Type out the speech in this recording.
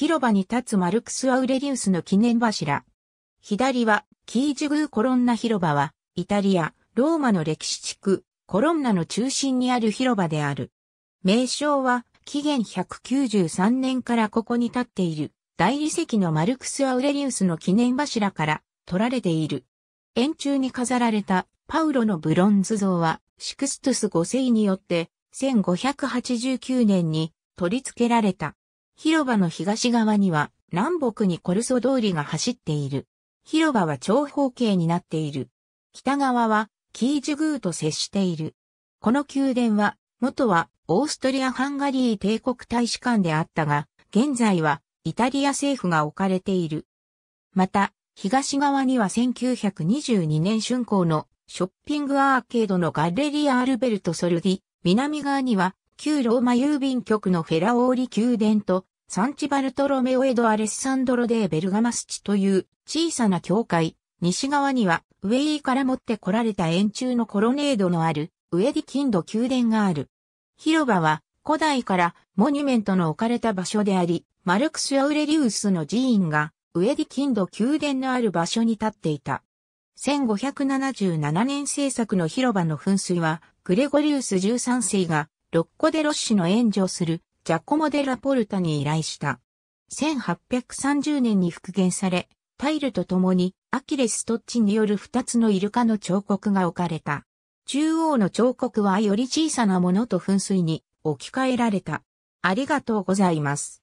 広場に立つマルクス・アウレリウスの記念柱。左は、キージュグー・コロンナ広場は、イタリア、ローマの歴史地区、コロンナの中心にある広場である。名称は、紀元193年からここに立っている、大理石のマルクス・アウレリウスの記念柱から取られている。円柱に飾られたパウロのブロンズ像は、シクストゥス5世によって、1589年に取り付けられた。広場の東側には南北にコルソ通りが走っている。広場は長方形になっている。北側はキージュグーと接している。この宮殿は、元はオーストリア・ハンガリー帝国大使館であったが、現在はイタリア政府が置かれている。また、東側には1922年春光のショッピングアーケードのガッレリア・アルベルト・ソルディ、南側には旧ローマ郵便局のフェラオーリ宮殿と、サンチバルトロメオエド・アレッサンドロ・デー・ベルガマスチという小さな教会、西側には、ウェイから持ってこられた円柱のコロネードのある、ウェディキンド宮殿がある。広場は、古代からモニュメントの置かれた場所であり、マルクス・アウレリウスの寺院が、ウェディキンド宮殿のある場所に立っていた。1577年制作の広場の噴水は、グレゴリウス13世がロッコ・デ・ロッシの援助するジャコモ・デ・ラポルタに依頼した。1830年に復元され、タイルと共にアキレス・トッチによる二つのイルカの彫刻が置かれた。中央の彫刻はより小さなものと噴水に置き換えられた。ありがとうございます。